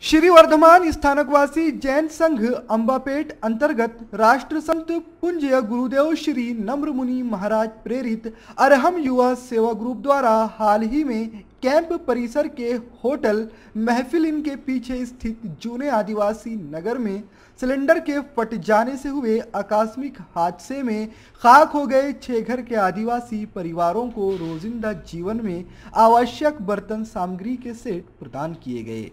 श्री वर्धमान स्थानकवासी जैन संघ अंबापेट अंतर्गत राष्ट्र संत पुंज गुरुदेव श्री नम्र मुनि महाराज प्रेरित अरहम युवा सेवा ग्रुप द्वारा हाल ही में कैंप परिसर के होटल महफिल के पीछे स्थित जूने आदिवासी नगर में सिलेंडर के फट जाने से हुए आकस्मिक हादसे में खाक हो गए छह घर के आदिवासी परिवारों को रोजिंदा जीवन में आवश्यक बर्तन सामग्री के सेट प्रदान किए गए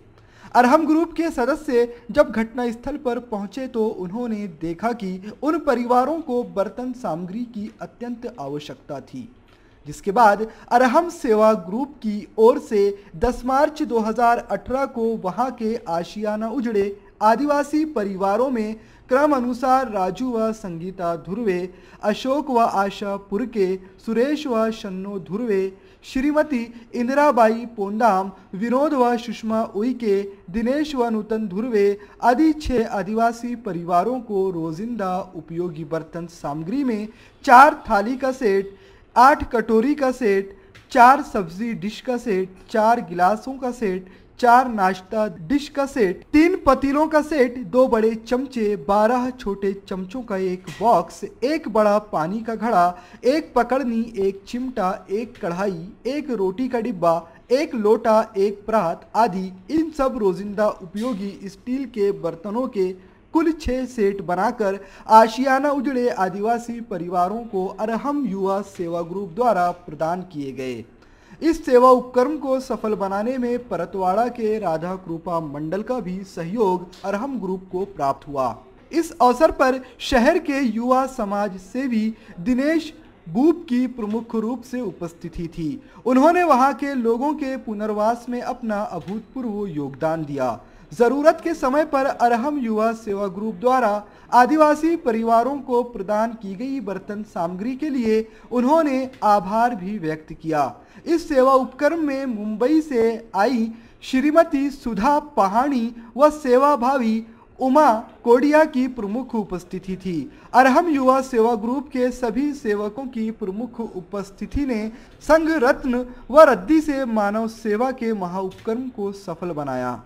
अरहम ग्रुप के सदस्य जब घटनास्थल पर पहुंचे तो उन्होंने देखा कि उन परिवारों को बर्तन सामग्री की अत्यंत आवश्यकता थी जिसके बाद अरहम सेवा ग्रुप की ओर से 10 मार्च 2018 को वहां के आशियाना उजड़े आदिवासी परिवारों में क्रम अनुसार राजू व संगीता धुर्वे अशोक व आशा पुरके सुरेश व शन्नो धुर्वे श्रीमती इंदिराबाई पोंडाम विनोद व सुषमा उइके दिनेश व नूतन धुर्वे आदि छः आदिवासी परिवारों को रोजिंदा उपयोगी बर्तन सामग्री में चार थाली का सेट आठ कटोरी का सेट चार सब्जी डिश का सेट चार गिलासों का सेट चार नाश्ता डिश का सेट तीन पतीलों का सेट दो बड़े चमचे बारह छोटे चमचों का एक बॉक्स एक बड़ा पानी का घड़ा एक पकड़नी एक चिमटा एक कढ़ाई एक रोटी का डिब्बा एक लोटा एक प्रात आदि इन सब रोजिंदा उपयोगी स्टील के बर्तनों के कुल छह सेट बनाकर आशियाना उजड़े आदिवासी परिवारों को अरहम युवा सेवा ग्रुप द्वारा प्रदान किए गए इस सेवा उपक्रम को सफल बनाने में परतवाड़ा के राधा कृपा मंडल का भी सहयोग अरहम ग्रुप को प्राप्त हुआ इस अवसर पर शहर के युवा समाज सेवी दिनेश बूप की प्रमुख रूप से उपस्थिति थी उन्होंने वहां के लोगों के पुनर्वास में अपना अभूतपूर्व योगदान दिया जरूरत के समय पर अरहम युवा सेवा ग्रुप द्वारा आदिवासी परिवारों को प्रदान की गई बर्तन सामग्री के लिए उन्होंने आभार भी व्यक्त किया इस सेवा उपक्रम में मुंबई से आई श्रीमती सुधा पहाड़ी व सेवाभावी उमा कोडिया की प्रमुख उपस्थिति थी अरहम युवा सेवा ग्रुप के सभी सेवकों की प्रमुख उपस्थिति ने संघ रत्न व रद्दी से मानव सेवा के महाउपक्रम को सफल बनाया